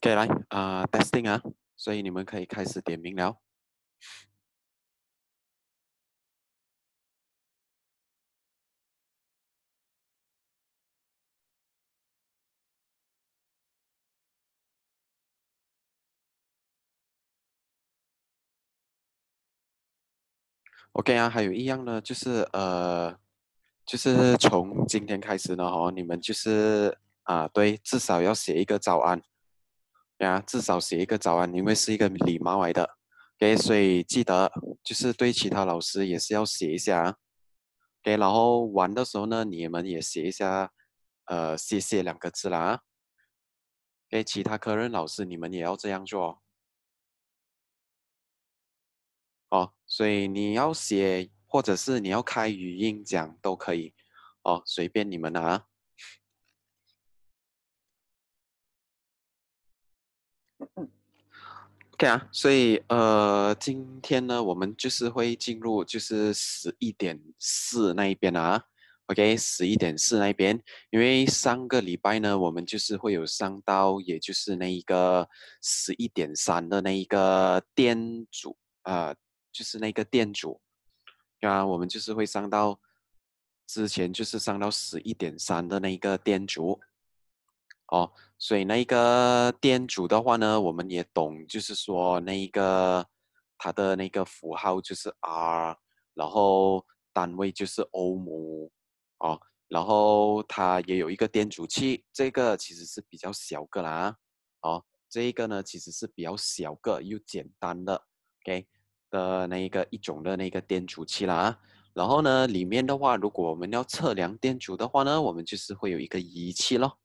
可以来啊 t e s t i n g 啊，所以你们可以开始点名聊。OK 啊，还有一样呢，就是呃，就是从今天开始呢，哦，你们就是啊，对，至少要写一个早安。呀，至少写一个早安，因为是一个礼貌来的。给以记得，就是对其他老师也是要写一下啊。给然后玩的时候呢，你们也写一下，呃，谢谢两个字啦。给其他科任老师，你们也要这样做。哦，所以你要写，或者是你要开语音讲都可以，哦，随便你们啊。嗯，OK 啊，所以呃，今天呢，我们就是会进入就是十一点四那一边啊，OK，十一点四那一边，因为上个礼拜呢，我们就是会有上到也就是那一个十一点三的那一个店主啊，就是那个店主啊，我们就是会上到之前就是上到十一点三的那个店主哦。所以那个电阻的话呢，我们也懂，就是说那一个它的那个符号就是 R，然后单位就是欧姆，哦，然后它也有一个电阻器，这个其实是比较小个啦，哦，这一个呢其实是比较小个又简单的 K 的那一个一种的那个电阻器啦，然后呢里面的话，如果我们要测量电阻的话呢，我们就是会有一个仪器咯，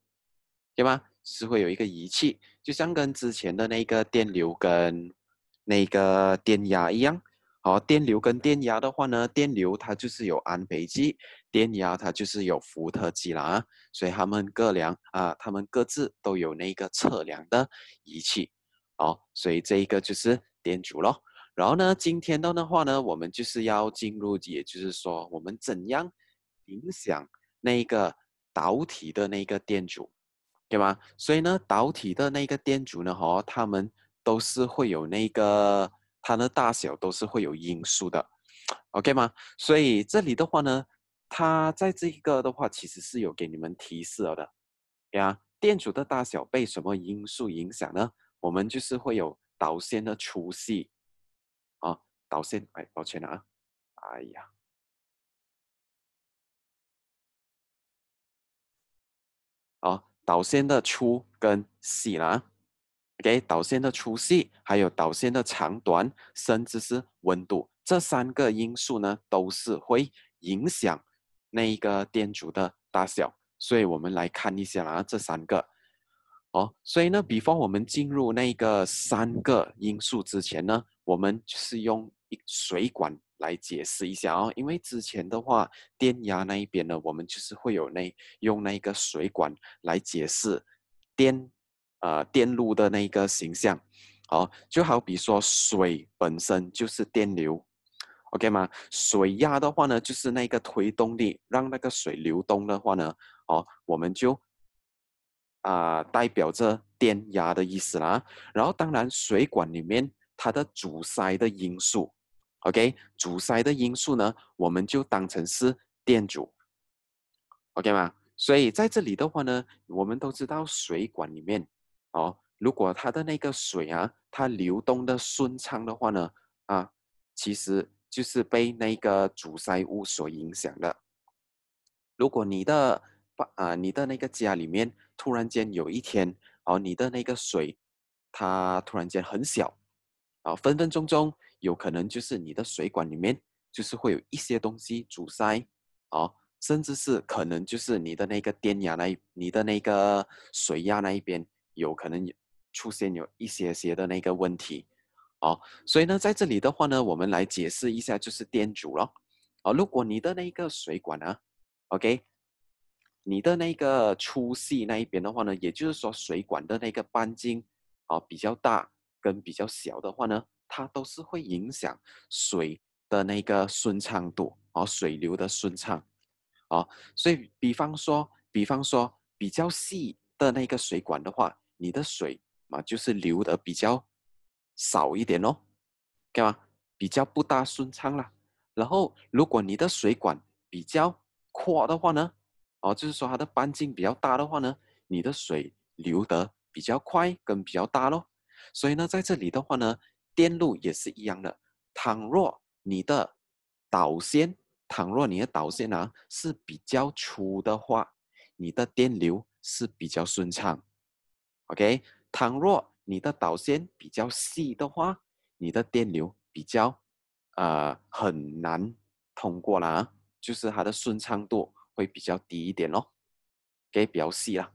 对吧？是会有一个仪器，就像跟之前的那个电流跟那个电压一样。好，电流跟电压的话呢，电流它就是有安培计，电压它就是有伏特计啦，所以他们各量啊，他们各自都有那个测量的仪器。好，所以这一个就是电阻咯。然后呢，今天的话呢，我们就是要进入，也就是说，我们怎样影响那个导体的那个电阻。对吗？所以呢，导体的那个电阻呢，哈，它们都是会有那个它的大小都是会有因素的，OK 吗？所以这里的话呢，它在这一个的话其实是有给你们提示了的呀。电阻的大小被什么因素影响呢？我们就是会有导线的粗细啊，导线。哎，抱歉了啊，哎呀。导线的粗跟细啦，OK，导线的粗细，还有导线的长短，甚至是温度，这三个因素呢，都是会影响那一个电阻的大小。所以我们来看一下啦，这三个。哦，所以呢，比方我们进入那个三个因素之前呢，我们是用一水管。来解释一下哦，因为之前的话，电压那一边呢，我们就是会有那用那个水管来解释电，呃，电路的那个形象。好，就好比说水本身就是电流，OK 吗？水压的话呢，就是那个推动力，让那个水流动的话呢，哦，我们就啊代表着电压的意思啦。然后当然，水管里面它的阻塞的因素。OK，阻塞的因素呢，我们就当成是电阻，OK 吗？所以在这里的话呢，我们都知道水管里面哦，如果它的那个水啊，它流动的顺畅的话呢，啊，其实就是被那个阻塞物所影响的。如果你的把啊，你的那个家里面突然间有一天哦，你的那个水它突然间很小，啊，分分钟钟。有可能就是你的水管里面就是会有一些东西阻塞，哦，甚至是可能就是你的那个电压那你的那个水压那一边有可能出现有一些些的那个问题，哦，所以呢，在这里的话呢，我们来解释一下就是电阻咯。哦，如果你的那个水管啊，OK，你的那个粗细那一边的话呢，也就是说水管的那个半径啊比较大跟比较小的话呢。它都是会影响水的那个顺畅度哦，水流的顺畅，哦，所以比方说，比方说比较细的那个水管的话，你的水啊就是流的比较少一点咯，对吧？比较不大顺畅啦。然后如果你的水管比较阔的话呢，哦，就是说它的半径比较大的话呢，你的水流得比较快跟比较大咯。所以呢，在这里的话呢。电路也是一样的。倘若你的导线，倘若你的导线啊是比较粗的话，你的电流是比较顺畅。OK，倘若你的导线比较细的话，你的电流比较呃很难通过啦，就是它的顺畅度会比较低一点咯，给比较细啦。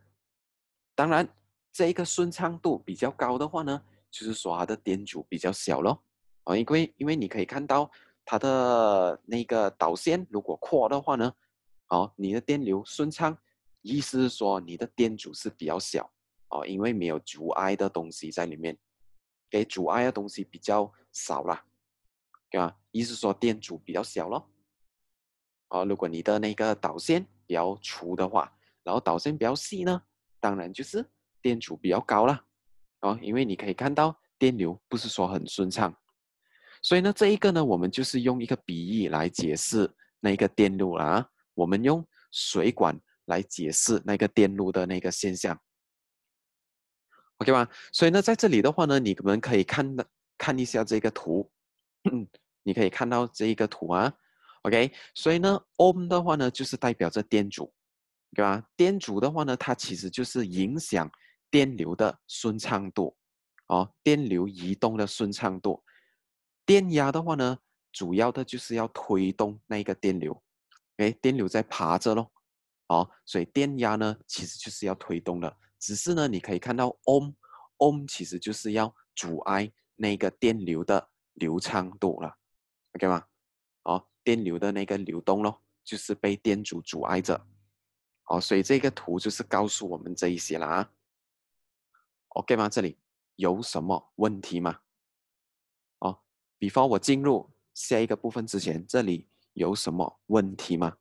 当然，这一个顺畅度比较高的话呢。就是说它的电阻比较小咯。哦，因为因为你可以看到它的那个导线如果扩的话呢，哦，你的电流顺畅，意思是说你的电阻是比较小，哦，因为没有阻碍的东西在里面，给阻碍的东西比较少啦，对吧？意思说电阻比较小咯。啊，如果你的那个导线比较粗的话，然后导线比较细呢，当然就是电阻比较高了。哦，因为你可以看到电流不是说很顺畅，所以呢，这一个呢，我们就是用一个比喻来解释那个电路啊，我们用水管来解释那个电路的那个现象，OK 吧？所以呢，在这里的话呢，你们可以看到看一下这个图，你可以看到这一个图啊，OK，所以呢，欧姆的话呢，就是代表着电阻，对吧？电阻的话呢，它其实就是影响。电流的顺畅度，哦，电流移动的顺畅度。电压的话呢，主要的就是要推动那个电流，哎，电流在爬着喽，哦，所以电压呢，其实就是要推动的，只是呢，你可以看到 om 欧 m 其实就是要阻碍那个电流的流畅度了，OK 吗？哦，电流的那个流动咯，就是被电阻阻碍着，哦，所以这个图就是告诉我们这一些了啊。OK 吗？这里有什么问题吗？哦，比方我进入下一个部分之前，这里有什么问题吗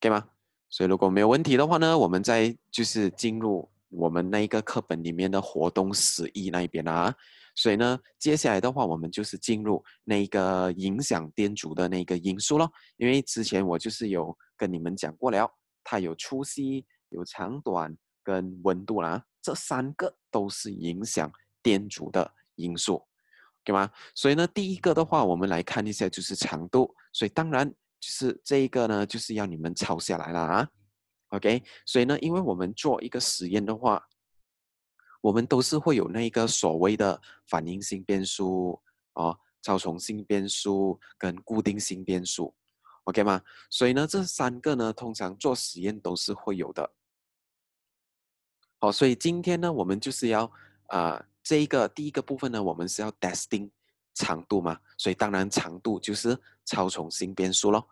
？OK 吗？所以如果没有问题的话呢，我们再就是进入我们那一个课本里面的活动十一那一边啊。所以呢，接下来的话，我们就是进入那个影响电阻的那个因素咯，因为之前我就是有跟你们讲过了，它有粗细。有长短跟温度啦，这三个都是影响电阻的因素，对吗？所以呢，第一个的话，我们来看一下就是长度，所以当然就是这一个呢，就是要你们抄下来了啊。OK，所以呢，因为我们做一个实验的话，我们都是会有那个所谓的反应性变数、哦，超重性变数跟固定性变数，OK 吗？所以呢，这三个呢，通常做实验都是会有的。哦，所以今天呢，我们就是要啊，这一个第一个部分呢，我们是要 destiny 长度嘛，所以当然长度就是超重新编书咯，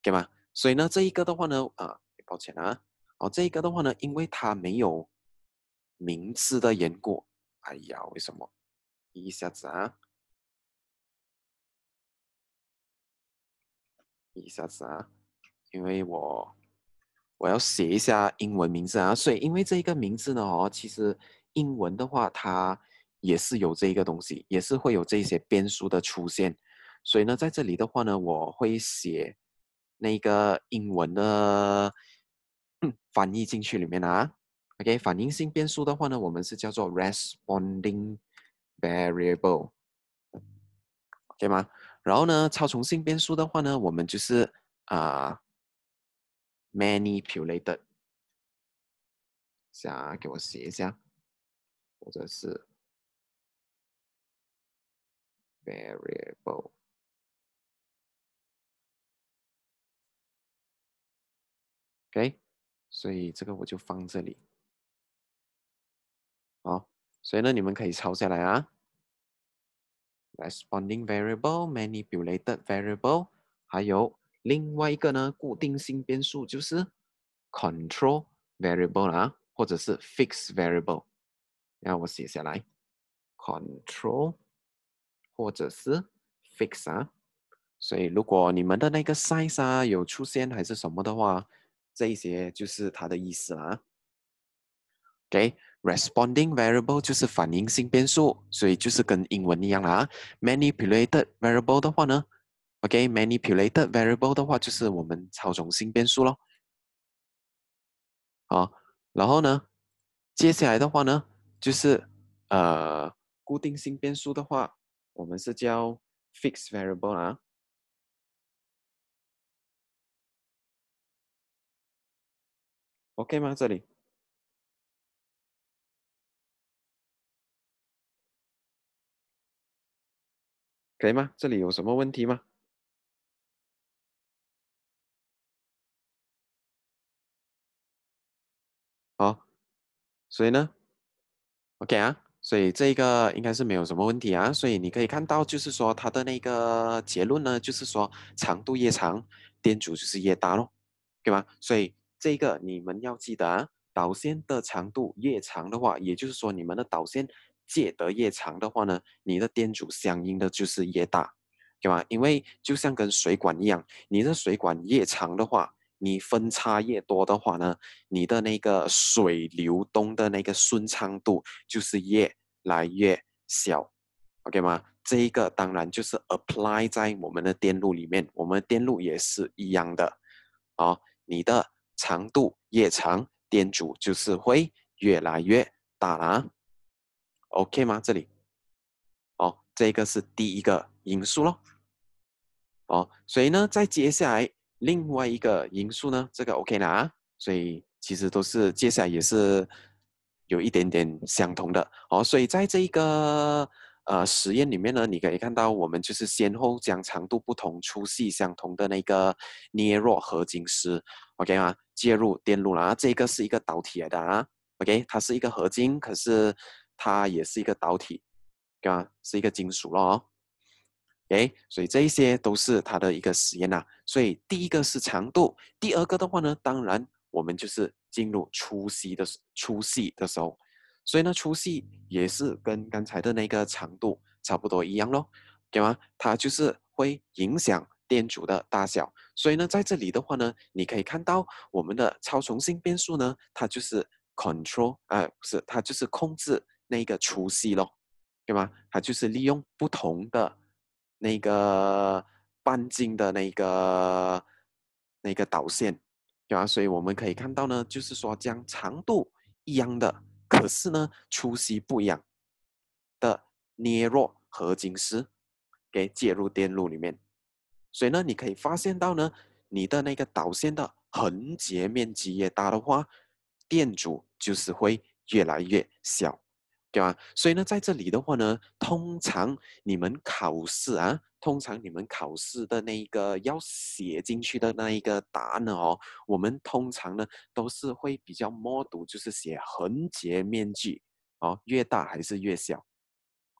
对吗？所以呢，这一个的话呢，啊，抱歉啊，哦，这一个的话呢，因为它没有名字的缘故，哎呀，为什么一下子啊，一下子啊，因为我。我要写一下英文名字啊，所以因为这一个名字呢，哦，其实英文的话，它也是有这一个东西，也是会有这些变数的出现，所以呢，在这里的话呢，我会写那个英文的翻译进去里面啊。OK，反应性变数的话呢，我们是叫做 responding variable，对吗？然后呢，超重性变数的话呢，我们就是啊。Manipulated，想给我写一下，或者是 variable，OK，所以这个我就放这里。好，所以呢，你们可以抄下来啊。r e s p o n d i n g variable, manipulated variable，还有。另外一个呢，固定性变数就是 control variable 啊，或者是 fixed variable。然后我写下来，control 或者是 fix 啊。所以如果你们的那个 size 啊有出现还是什么的话，这一些就是它的意思啦。OK，responding variable 就是反应性变数，所以就是跟英文一样啦。manipulated variable 的话呢？OK，manipulated variable 的话就是我们操纵性变数咯。好，然后呢，接下来的话呢，就是呃固定性变数的话，我们是叫 fixed variable 啊。OK 吗？这里？可以吗？这里有什么问题吗？所以呢，OK 啊，所以这个应该是没有什么问题啊。所以你可以看到，就是说它的那个结论呢，就是说长度越长，电阻就是越大咯，对吧？所以这个你们要记得，啊，导线的长度越长的话，也就是说你们的导线借得越长的话呢，你的电阻相应的就是越大，对吧？因为就像跟水管一样，你的水管越长的话。你分叉越多的话呢，你的那个水流动的那个顺畅度就是越来越小，OK 吗？这一个当然就是 apply 在我们的电路里面，我们电路也是一样的。啊，你的长度越长，电阻就是会越来越大啦 o k 吗？这里，哦，这个是第一个因素喽。哦，所以呢，在接下来。另外一个因素呢，这个 OK 啦，所以其实都是接下来也是有一点点相同的哦。所以在这一个呃实验里面呢，你可以看到我们就是先后将长度不同、粗细相同的那个捏弱合金丝，OK 吗？接入电路了这个是一个导体来的啊，OK，它是一个合金，可是它也是一个导体，对吧？是一个金属咯。诶，所以这一些都是它的一个实验啊。所以第一个是长度，第二个的话呢，当然我们就是进入粗细的粗细的时候，所以呢粗细也是跟刚才的那个长度差不多一样咯，对吗？它就是会影响电阻的大小。所以呢，在这里的话呢，你可以看到我们的超重性变速呢，它就是 control，呃，不是，它就是控制那个粗细咯，对吗？它就是利用不同的。那个半径的那个那个导线，对吧？所以我们可以看到呢，就是说将长度一样的，可是呢粗细不一样的捏弱合金丝给接入电路里面，所以呢你可以发现到呢，你的那个导线的横截面积越大的话，电阻就是会越来越小。对吧？所以呢，在这里的话呢，通常你们考试啊，通常你们考试的那一个要写进去的那一个答案呢，哦，我们通常呢都是会比较默读，就是写横截面积，哦，越大还是越小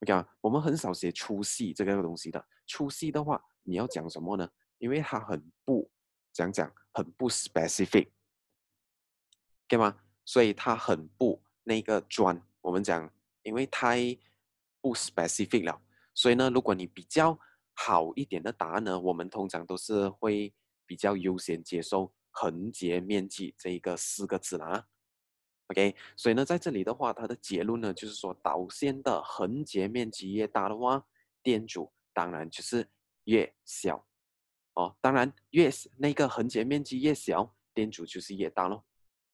？OK 啊？我们很少写粗细这个东西的，粗细的话你要讲什么呢？因为它很不讲讲，很不 specific，对吗？所以它很不那个专，我们讲。因为太不 specific 了，所以呢，如果你比较好一点的答案呢，我们通常都是会比较优先接收横截面积这一个四个字啦。OK，所以呢，在这里的话，它的结论呢，就是说导线的横截面积越大的话，电阻当然就是越小。哦，当然，越那个横截面积越小，电阻就是越大咯。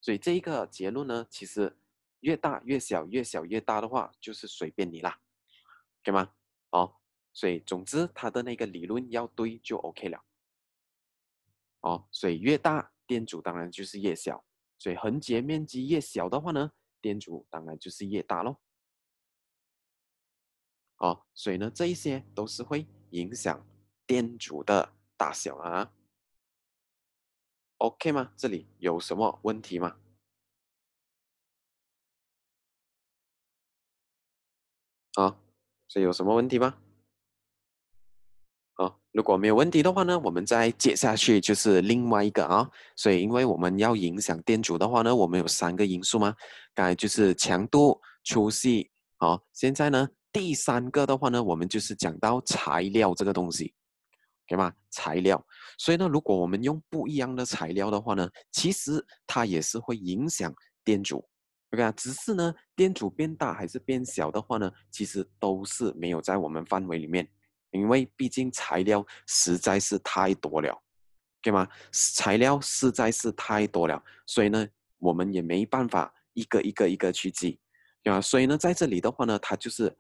所以这一个结论呢，其实。越大越小，越小越大的话就是随便你啦，对吗？哦，所以总之它的那个理论要对就 OK 了。哦，所以越大电阻当然就是越小，所以横截面积越小的话呢，电阻当然就是越大喽。哦，所以呢这一些都是会影响电阻的大小啊。OK 吗？这里有什么问题吗？好，所以有什么问题吗？好，如果没有问题的话呢，我们再接下去就是另外一个啊。所以，因为我们要影响电阻的话呢，我们有三个因素吗？刚才就是强度、粗细。好，现在呢，第三个的话呢，我们就是讲到材料这个东西，对吗？材料。所以呢，如果我们用不一样的材料的话呢，其实它也是会影响电阻。对啊，只是呢，电阻变大还是变小的话呢，其实都是没有在我们范围里面，因为毕竟材料实在是太多了，对吗？材料实在是太多了，所以呢，我们也没办法一个一个一个去记，对吧？所以呢，在这里的话呢，它就是，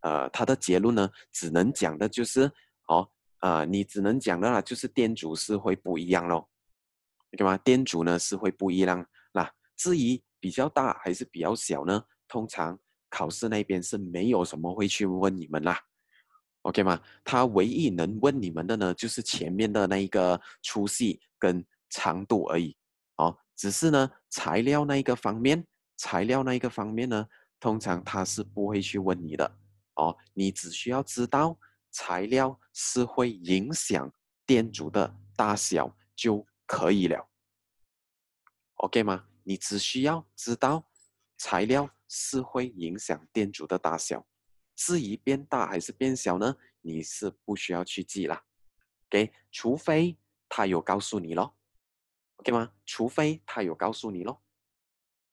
呃，它的结论呢，只能讲的就是，哦，呃，你只能讲的啦，就是电阻是会不一样咯。对吗？电阻呢是会不一样，那至于。比较大还是比较小呢？通常考试那边是没有什么会去问你们啦，OK 吗？他唯一能问你们的呢，就是前面的那一个粗细跟长度而已。哦，只是呢材料那一个方面，材料那一个方面呢，通常他是不会去问你的。哦，你只需要知道材料是会影响电阻的大小就可以了，OK 吗？你只需要知道，材料是会影响电阻的大小，至于变大还是变小呢？你是不需要去记啦。给，除非他有告诉你咯 o k 吗？除非他有告诉你咯，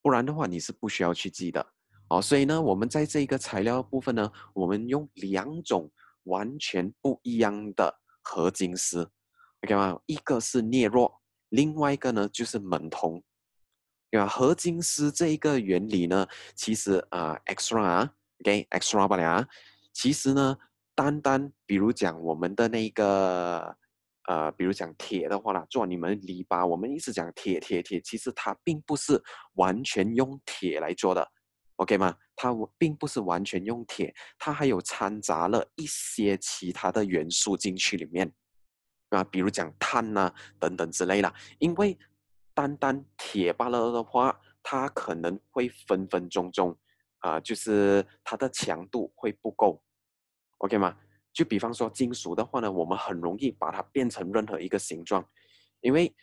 不然的话你是不需要去记的。哦，所以呢，我们在这一个材料部分呢，我们用两种完全不一样的合金丝，OK 吗？一个是镍弱，另外一个呢就是锰铜。对吧？合金丝这一个原理呢，其实啊，extra，啊 OK，extra 不了。其实呢，单单比如讲我们的那个，呃，比如讲铁的话啦，做你们篱笆，我们一直讲铁铁铁，其实它并不是完全用铁来做的，OK 吗？它并不是完全用铁，它还有掺杂了一些其他的元素进去里面，啊，比如讲碳呐等等之类的，因为。单单铁罢了的话，它可能会分分钟钟，啊，就是它的强度会不够，OK 吗？就比方说金属的话呢，我们很容易把它变成任何一个形状，因为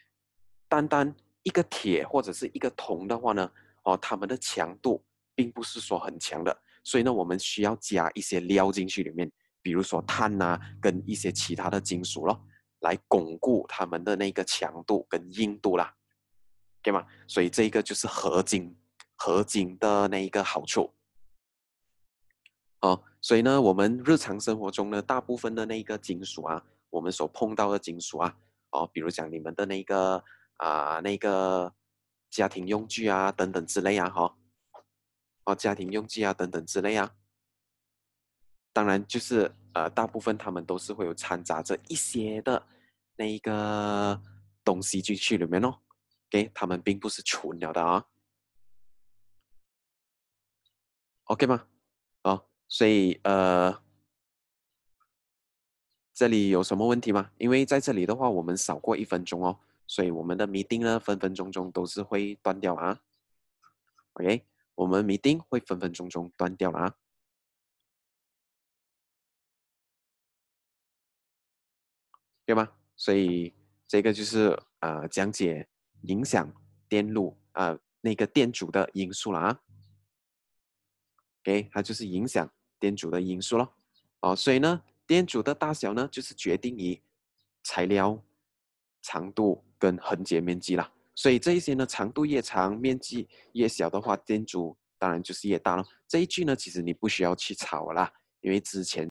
单单一个铁或者是一个铜的话呢，哦，它们的强度并不是说很强的，所以呢，我们需要加一些料进去里面，比如说碳呐，跟一些其他的金属咯，来巩固它们的那个强度跟硬度啦。对吗？所以这个就是合金，合金的那一个好处。哦，所以呢，我们日常生活中呢，大部分的那个金属啊，我们所碰到的金属啊，哦，比如讲你们的那个啊，那个家庭用具啊，等等之类啊，哈，哦，家庭用具啊，等等之类啊，当然就是呃，大部分他们都是会有掺杂着一些的那一个东西进去里面哦。给他们并不是纯鸟的啊，OK 吗？啊，所以呃，这里有什么问题吗？因为在这里的话，我们少过一分钟哦，所以我们的谜钉呢，分分钟钟都是会断掉啊。OK，我们谜钉会分分钟钟断掉了啊，对吧？所以这个就是啊，讲解。影响电路啊，那个电阻的因素了啊，给它就是影响电阻的因素咯。哦，所以呢，电阻的大小呢，就是决定于材料、长度跟横截面积啦。所以这一些呢，长度越长，面积越小的话，电阻当然就是越大了。这一句呢，其实你不需要去吵啦，因为之前。